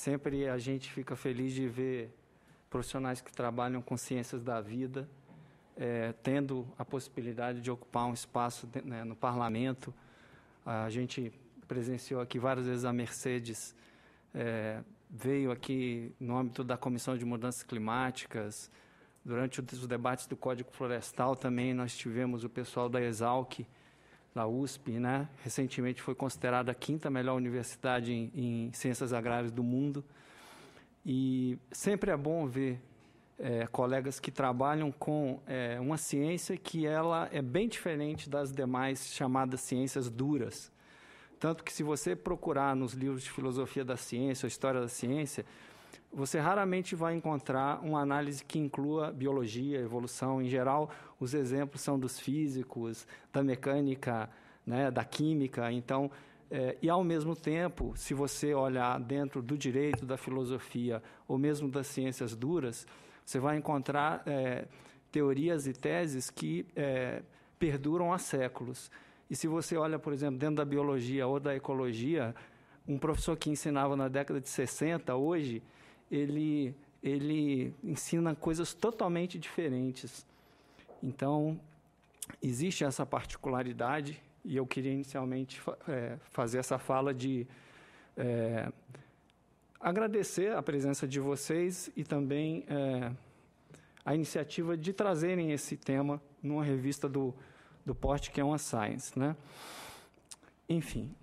Sempre a gente fica feliz de ver profissionais que trabalham com ciências da vida, é, tendo a possibilidade de ocupar um espaço né, no parlamento. A gente presenciou aqui várias vezes a Mercedes, é, veio aqui no âmbito da Comissão de Mudanças Climáticas, durante os debates do Código Florestal também nós tivemos o pessoal da Exalc, da USP, né? recentemente foi considerada a quinta melhor universidade em, em ciências agrárias do mundo. E sempre é bom ver é, colegas que trabalham com é, uma ciência que ela é bem diferente das demais chamadas ciências duras. Tanto que se você procurar nos livros de filosofia da ciência, ou história da ciência, você raramente vai encontrar uma análise que inclua biologia, evolução. Em geral, os exemplos são dos físicos, da mecânica, né, da química. Então, é, e ao mesmo tempo, se você olhar dentro do direito, da filosofia ou mesmo das ciências duras, você vai encontrar é, teorias e teses que é, perduram há séculos. E se você olha, por exemplo, dentro da biologia ou da ecologia, um professor que ensinava na década de 60, hoje, ele, ele ensina coisas totalmente diferentes. Então, existe essa particularidade, e eu queria inicialmente é, fazer essa fala de é, agradecer a presença de vocês e também é, a iniciativa de trazerem esse tema numa revista do, do porte que é uma Science. Né? Enfim,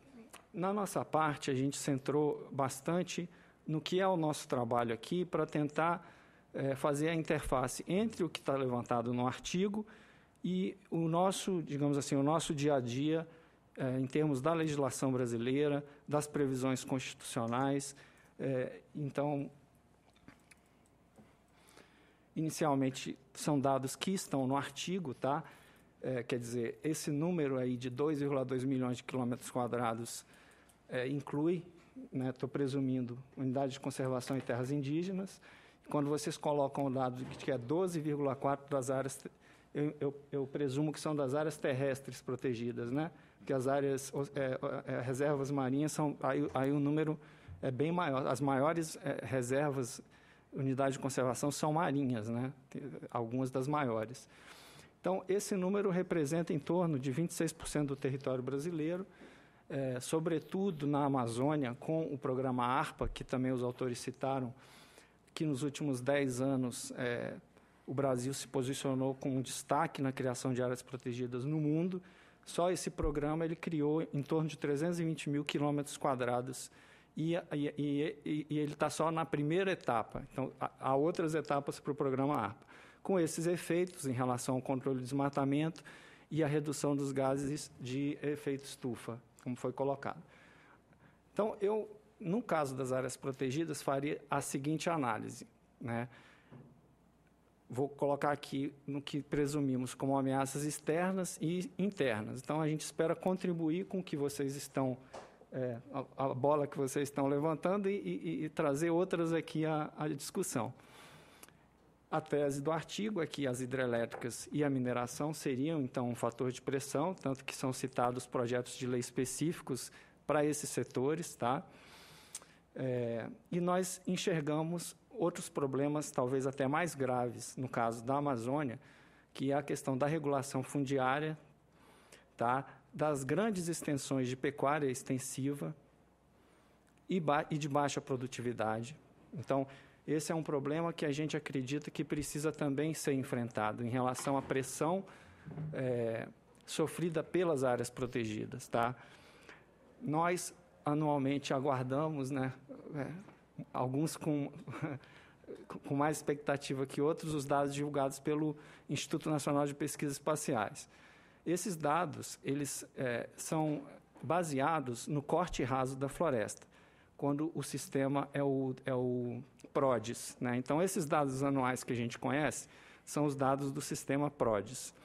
na nossa parte, a gente centrou bastante no que é o nosso trabalho aqui para tentar é, fazer a interface entre o que está levantado no artigo e o nosso, digamos assim, o nosso dia a dia é, em termos da legislação brasileira, das previsões constitucionais. É, então, inicialmente são dados que estão no artigo, tá? É, quer dizer, esse número aí de 2,2 milhões de quilômetros quadrados é, inclui estou né, presumindo, unidade de conservação e terras indígenas. Quando vocês colocam o dado de que é 12,4 das áreas, eu, eu, eu, presumo que são das áreas terrestres protegidas, né? Porque as áreas, é, é, reservas marinhas, são, aí, aí o número é bem maior. As maiores é, reservas, unidades de conservação, são marinhas, né? algumas das maiores. Então, esse número representa em torno de 26% do território brasileiro é, sobretudo na Amazônia, com o programa ARPA, que também os autores citaram, que nos últimos 10 anos é, o Brasil se posicionou com um destaque na criação de áreas protegidas no mundo. Só esse programa ele criou em torno de 320 mil quilômetros quadrados e, e, e, e, ele está só na primeira etapa. Então, há outras etapas para o programa ARPA. Com esses efeitos em relação ao controle do desmatamento e a redução dos gases de efeito estufa como foi colocado. Então, eu, no caso das áreas protegidas, faria a seguinte análise. Né? Vou colocar aqui no que presumimos como ameaças externas e internas. Então, a gente espera contribuir com o que vocês estão, é, a, a, bola que vocês estão levantando e, e, e trazer outras aqui à, à discussão. A tese do artigo é que as hidrelétricas e a mineração seriam, então, um fator de pressão, tanto que são citados projetos de lei específicos para esses setores. Tá? É, e nós enxergamos outros problemas, talvez até mais graves, no caso da Amazônia, que é a questão da regulação fundiária, tá? das grandes extensões de pecuária extensiva e, ba e de baixa produtividade. Então, esse é um problema que a gente acredita que precisa também ser enfrentado em relação à pressão é, sofrida pelas áreas protegidas. Tá? Nós, anualmente, aguardamos, né, é, alguns com, com mais expectativa que outros, os dados divulgados pelo Instituto Nacional de Pesquisas Espaciais. Esses dados eles é, são baseados no corte raso da floresta, quando o sistema é o, é o PRODES. Né? Então, esses dados anuais que a gente conhece são os dados do sistema PRODES.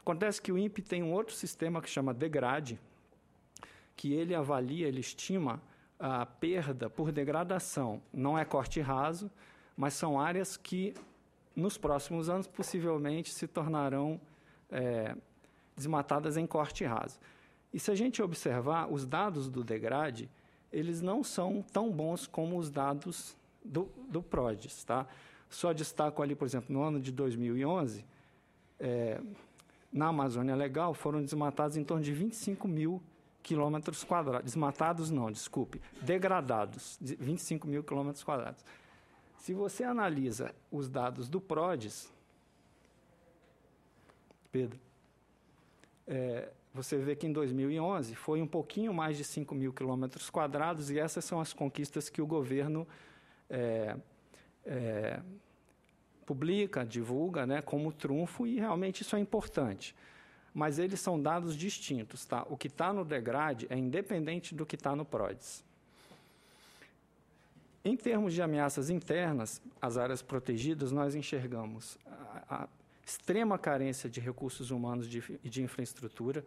Acontece que o INPE tem um outro sistema que chama DEGRADE, que ele avalia, ele estima a perda por degradação. Não é corte raso, mas são áreas que, nos próximos anos, possivelmente se tornarão é, desmatadas em corte raso. E se a gente observar, os dados do DEGRADE, eles não são tão bons como os dados do, do PRODES. Tá? Só destaco ali, por exemplo, no ano de 2011, é, na Amazônia Legal foram desmatados em torno de 25 mil quilômetros quadrados. Desmatados não, desculpe, degradados, 25 mil quilômetros quadrados. Se você analisa os dados do PRODES, Pedro, é, você vê que em 2011 foi um pouquinho mais de 5 mil quilômetros quadrados e essas são as conquistas que o governo é, é, publica, divulga né, como trunfo, e realmente isso é importante. Mas eles são dados distintos. Tá? O que está no degrade é independente do que está no PRODES. Em termos de ameaças internas, as áreas protegidas, nós enxergamos a, a extrema carência de recursos humanos e de, de, infraestrutura,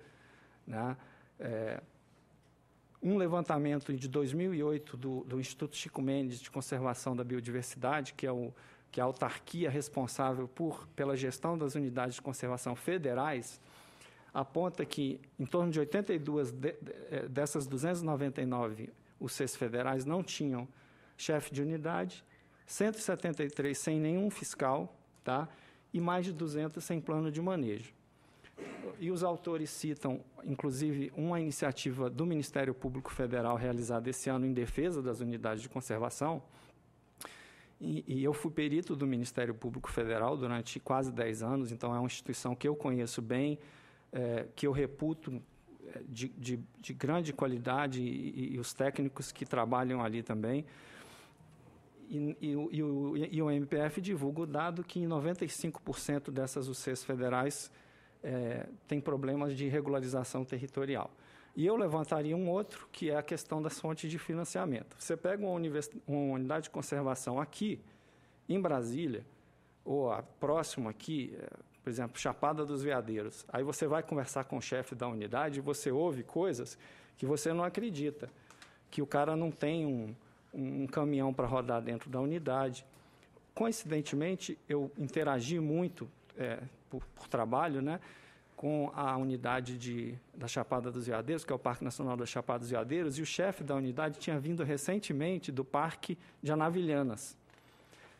né? É, um levantamento de 2008 do, do Instituto Chico Mendes de Conservação da Biodiversidade, que é o que é a autarquia responsável por, pela gestão das unidades de conservação federais, aponta que em torno de 82 de, de, eh, dessas 299 UCs federais não tinham chefe de unidade, 173 sem nenhum fiscal, tá? e mais de 200 sem plano de manejo. E os autores citam, inclusive, uma iniciativa do Ministério Público Federal realizada esse ano em defesa das unidades de conservação. E, e eu fui perito do Ministério Público Federal durante quase 10 anos, então é uma instituição que eu conheço bem, é, que eu reputo é, de, de, de grande qualidade e, e os técnicos que trabalham ali também. E, e, e, o, e, o, MPF divulga o dado que em 95% dessas UCs federais é, tem problemas de regularização territorial. E eu levantaria um outro, que é a questão das fontes de financiamento. Você pega uma, uma unidade de conservação aqui, em Brasília, ou a próxima aqui, é, por exemplo, Chapada dos Veadeiros. Aí você vai conversar com o chefe da unidade e você ouve coisas que você não acredita, que o cara não tem um, um caminhão para rodar dentro da unidade. Coincidentemente, eu interagi muito é, por, por trabalho, né? com a unidade de, da Chapada dos Veadeiros, que é o Parque Nacional da Chapada dos Veadeiros, e o chefe da unidade tinha vindo recentemente do Parque de Anavilhanas,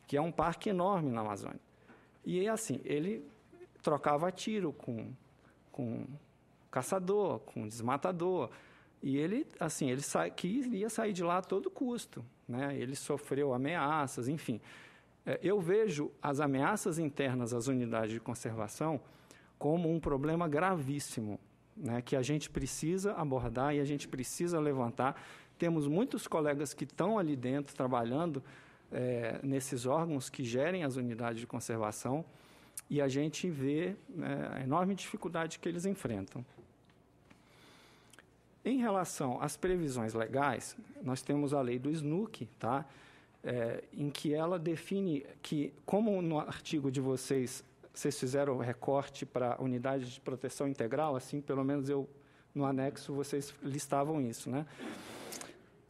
que é um parque enorme na Amazônia. E assim, ele trocava tiro com, com caçador, com desmatador, e ele, assim, ele sa queria sair de lá a todo custo, né? Ele sofreu ameaças, enfim. É, eu vejo as ameaças internas às unidades de conservação como um problema gravíssimo, né, que a gente precisa abordar e a gente precisa levantar. Temos muitos colegas que estão ali dentro trabalhando é, nesses órgãos que gerem as unidades de conservação e a gente vê né, a enorme dificuldade que eles enfrentam. Em relação às previsões legais, nós temos a lei do SNUC, tá? é, em que ela define que, como no artigo de vocês, vocês fizeram o recorte para unidade de proteção integral, assim, pelo menos eu no anexo vocês listavam isso, né?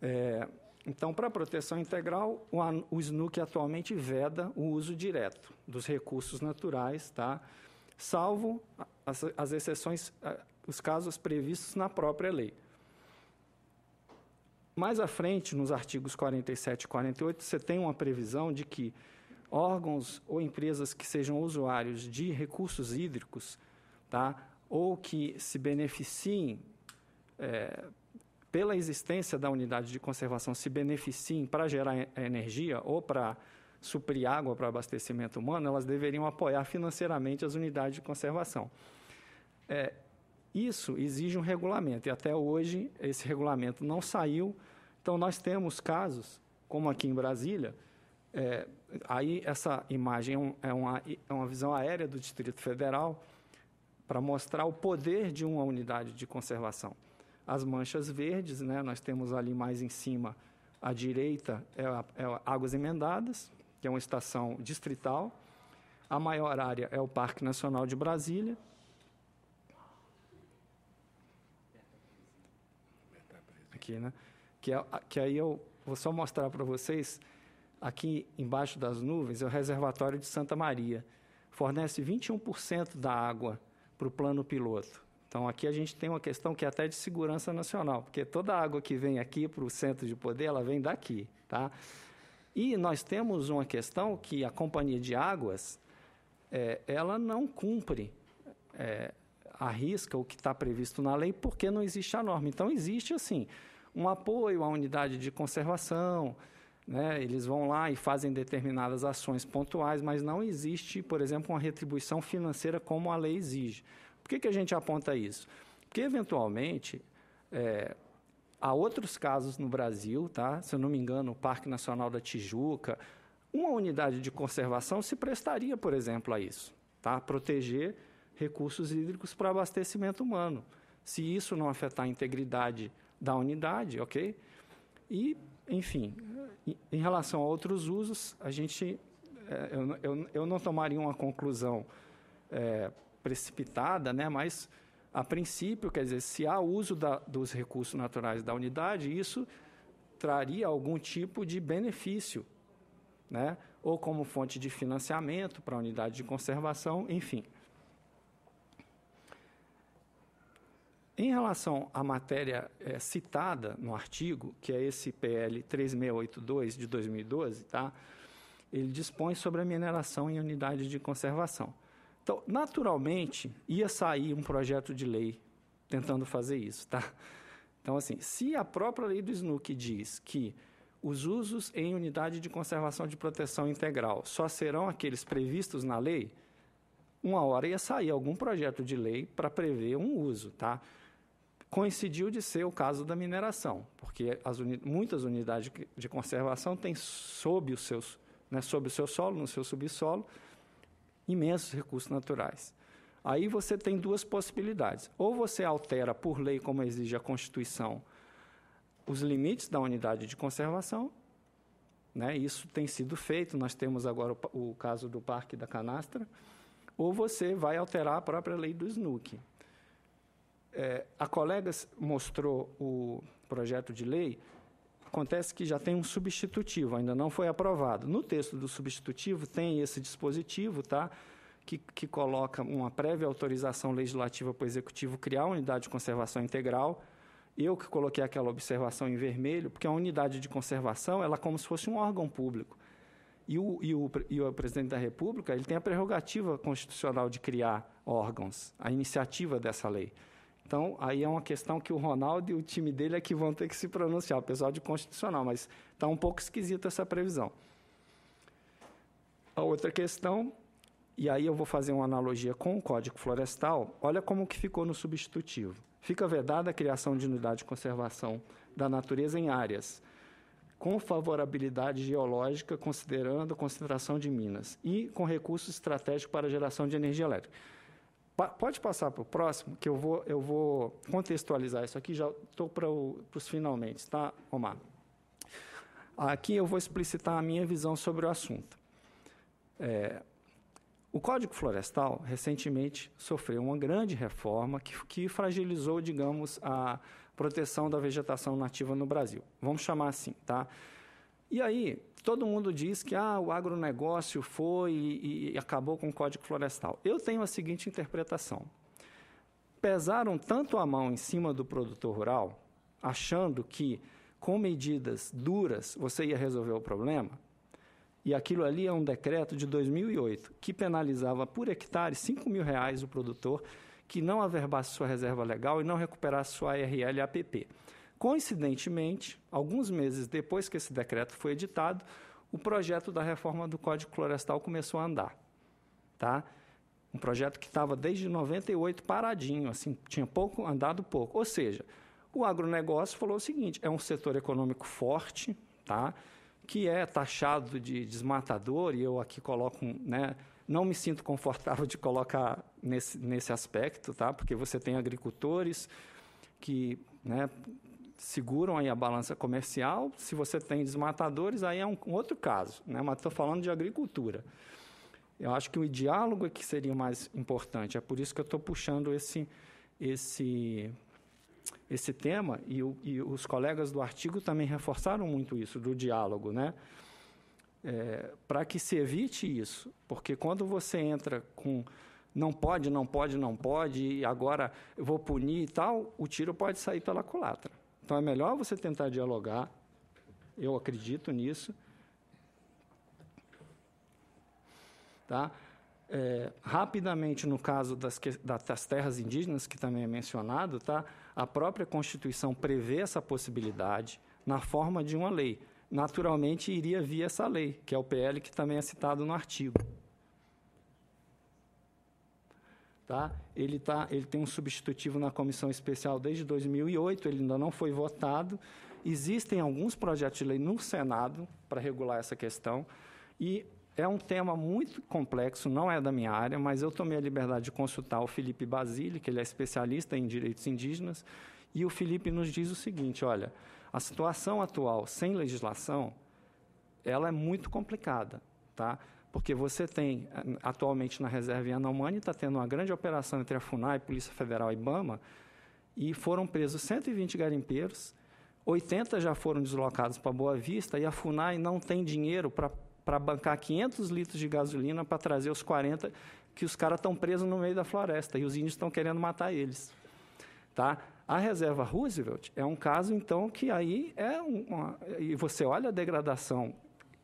É, então, para proteção integral, o, o SNUC atualmente veda o uso direto dos recursos naturais, tá? Salvo as, as exceções, os casos previstos na própria lei. Mais à frente, nos artigos 47 e 48, você tem uma previsão de que órgãos ou empresas que sejam usuários de recursos hídricos, tá, ou que se beneficiem é, pela existência da unidade de conservação, se beneficiem para gerar energia ou para suprir água para abastecimento humano, elas deveriam apoiar financeiramente as unidades de conservação. É, isso exige um regulamento e até hoje esse regulamento não saiu. Então, nós temos casos, como aqui em Brasília, é, aí essa imagem é, é, uma, é uma visão aérea do Distrito Federal para mostrar o poder de uma unidade de conservação. As manchas verdes, né, nós temos ali mais em cima, à direita, é, a, é a Águas Emendadas, que é uma estação distrital. A maior área é o Parque Nacional de Brasília, aqui, né? Que, é, que aí eu vou só mostrar para vocês, aqui embaixo das nuvens, é o reservatório de Santa Maria. Fornece 21% da água para o plano piloto. Então, aqui a gente tem uma questão que é até de segurança nacional, porque toda a água que vem aqui para o centro de poder, ela vem daqui, tá? E nós temos uma questão que a companhia de águas, é, ela não cumpre, é, risca, o que está previsto na lei, porque não existe a norma. Então, existe, assim, um apoio à unidade de conservação. Né? Eles vão lá e fazem determinadas ações pontuais, mas não existe, por exemplo, uma retribuição financeira como a lei exige. Por que, que a gente aponta isso? Porque, eventualmente, é, há outros casos no Brasil, tá? se eu não me engano, o Parque Nacional da Tijuca, uma unidade de conservação se prestaria, por exemplo, a isso, tá? proteger recursos hídricos para abastecimento humano. Se isso não afetar a integridade da unidade, ok? E, enfim, em relação a outros usos, a gente, é, eu, eu, eu não tomaria uma conclusão é, precipitada, né? Mas a princípio, quer dizer, se há uso da, dos recursos naturais da unidade, isso traria algum tipo de benefício, né? ou como fonte de financiamento para a unidade de conservação, enfim. Em relação à matéria é, citada no artigo, que é esse PL 3682 de 2012, tá? ele dispõe sobre a mineração em unidade de conservação. Então, naturalmente, ia sair um projeto de lei tentando fazer isso. Tá? Então, assim, se a própria lei do SNUC diz que os usos em unidade de conservação de proteção integral só serão aqueles previstos na lei, uma hora ia sair algum projeto de lei para prever um uso. Tá? coincidiu de ser o caso da mineração, porque uni muitas unidades de conservação têm sob, os seus, né, sob o seu solo, no seu subsolo, imensos recursos naturais. Aí você tem duas possibilidades. Ou você altera por lei, como exige a Constituição, os limites da unidade de conservação. Né? Isso tem sido feito, nós temos agora o, o caso do Parque da Canastra. Ou você vai alterar a própria lei do SNUC, é, a colega mostrou o projeto de lei. Acontece que já tem um substitutivo, ainda não foi aprovado. No texto do substitutivo tem esse dispositivo, tá? Que, que coloca uma prévia autorização legislativa para o executivo criar uma unidade de conservação integral. Eu que coloquei aquela observação em vermelho, porque a unidade de conservação ela é como se fosse um órgão público. E o, e, o, e o, presidente da República ele tem a prerrogativa constitucional de criar órgãos, a iniciativa dessa lei. Então, aí é uma questão que o Ronaldo e o time dele é que vão ter que se pronunciar, o pessoal de constitucional, mas está um pouco esquisita essa previsão. A outra questão, e aí eu vou fazer uma analogia com o Código Florestal, olha como que ficou no substitutivo. Fica vedada a criação de unidade de conservação da natureza em áreas com favorabilidade geológica, considerando a concentração de minas, e com recurso estratégico para a geração de energia elétrica. Pa pode passar para o próximo, que eu vou, eu vou contextualizar isso aqui, já estou para os finalmente, tá, Omar? Aqui eu vou explicitar a minha visão sobre o assunto. É, o Código Florestal recentemente sofreu uma grande reforma que, que fragilizou, digamos, a proteção da vegetação nativa no Brasil. Vamos chamar assim, tá? E aí, todo mundo diz que ah, o agronegócio foi e, e acabou com o Código Florestal. Eu tenho a seguinte interpretação. Pesaram tanto a mão em cima do produtor rural, achando que com medidas duras você ia resolver o problema, e aquilo ali é um decreto de 2008 que penalizava por hectare 5 mil reais o produtor que não averbasse sua reserva legal e não recuperasse sua ARL e APP. Coincidentemente, alguns meses depois que esse decreto foi editado, o projeto da reforma do Código Florestal começou a andar. Tá? Um projeto que estava desde 98 paradinho, assim, tinha pouco, andado pouco. Ou seja, o agronegócio falou o seguinte: é um setor econômico forte, tá? que é taxado de desmatador, e eu aqui coloco, né, não me sinto confortável de colocar nesse, nesse aspecto, tá? porque você tem agricultores que né, seguram aí a balança comercial. Se você tem desmatadores, aí é um, um outro caso, né? mas estou falando de agricultura. Eu acho que o diálogo é que seria mais importante. É por isso que eu estou puxando esse, esse, esse tema e, o, e, os colegas do artigo também reforçaram muito isso do diálogo, né? É, para que se evite isso, porque quando você entra com não pode, não pode, não pode, e agora eu vou punir e tal, o tiro pode sair pela culatra. Então é melhor você tentar dialogar, eu acredito nisso. Tá? É, rapidamente, no caso das, das terras indígenas, que também é mencionado, tá? a própria Constituição prevê essa possibilidade na forma de uma lei. Naturalmente, iria via essa lei, que é o PL que também é citado no artigo. Tá? Ele, tá, ele tem um substitutivo na comissão especial desde 2008, ele ainda não foi votado. Existem alguns projetos de lei no Senado para regular essa questão. E é um tema muito complexo, não é da minha área, mas eu tomei a liberdade de consultar o Felipe Basile, que ele é especialista em direitos indígenas, e o Felipe nos diz o seguinte: olha, a situação atual sem legislação, ela é muito complicada, tá? porque você tem, atualmente na reserva Yanomami, está tendo uma grande operação entre a FUNAI, Polícia Federal e IBAMA, e foram presos 120 garimpeiros, 80 já foram deslocados para Boa Vista, e a FUNAI não tem dinheiro para bancar 500 litros de gasolina para trazer os 40 que os caras estão presos no meio da floresta, e os índios estão querendo matar eles. Tá? A reserva Roosevelt é um caso, então, que aí é uma. E você olha a degradação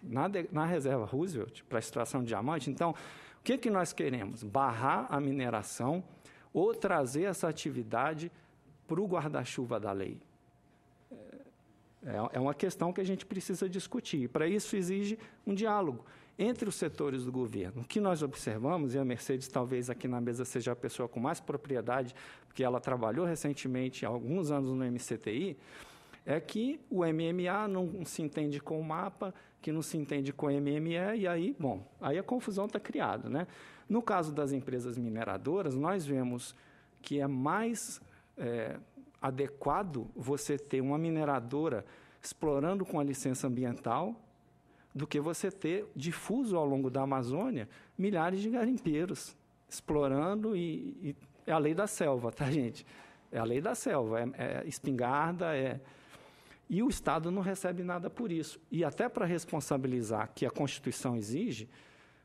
na, de, na reserva Roosevelt para extração de diamante. Então, o que, que nós queremos? Barrar a mineração ou trazer essa atividade para o guarda-chuva da lei. É, é uma questão que a gente precisa discutir. E para isso exige um diálogo entre os setores do governo. O que nós observamos, e a Mercedes talvez aqui na mesa seja a pessoa com mais propriedade, porque ela trabalhou recentemente, há alguns anos, no MCTI, é que o MMA não se entende com o mapa, que não se entende com MME, e aí, bom, aí a confusão está criada. Né? No caso das empresas mineradoras, nós vemos que é mais é, adequado você ter uma mineradora explorando com a licença ambiental do que você ter difuso ao longo da Amazônia milhares de garimpeiros explorando e, e é a lei da selva, tá gente? É a lei da selva, é, é espingarda, é e o Estado não recebe nada por isso. E até para responsabilizar, que a Constituição exige,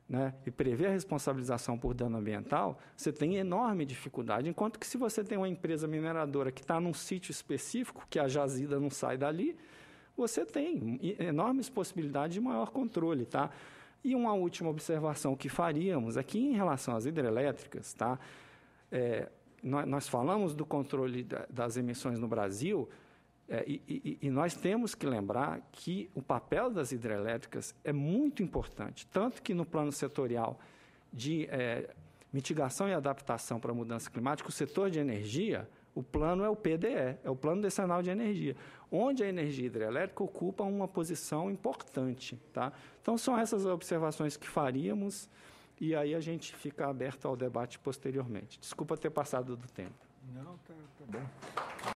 né, e prever a responsabilização por dano ambiental, você tem enorme dificuldade. Enquanto que se você tem uma empresa mineradora que está num sítio específico, que a jazida não sai dali, você tem enormes possibilidades de maior controle, tá? E uma última observação que faríamos aqui é em relação às hidrelétricas, tá? É, nós, falamos do controle das emissões no Brasil, é, e, e, nós temos que lembrar que o papel das hidrelétricas é muito importante, tanto que no plano setorial de é, mitigação e adaptação para a mudança climática, o setor de energia, o plano é o PDE, é o Plano Decenal de Energia, onde a energia hidrelétrica ocupa uma posição importante. Tá? Então, são essas observações que faríamos e aí a gente fica aberto ao debate posteriormente. Desculpa ter passado do tempo. Não, tá, tá bom.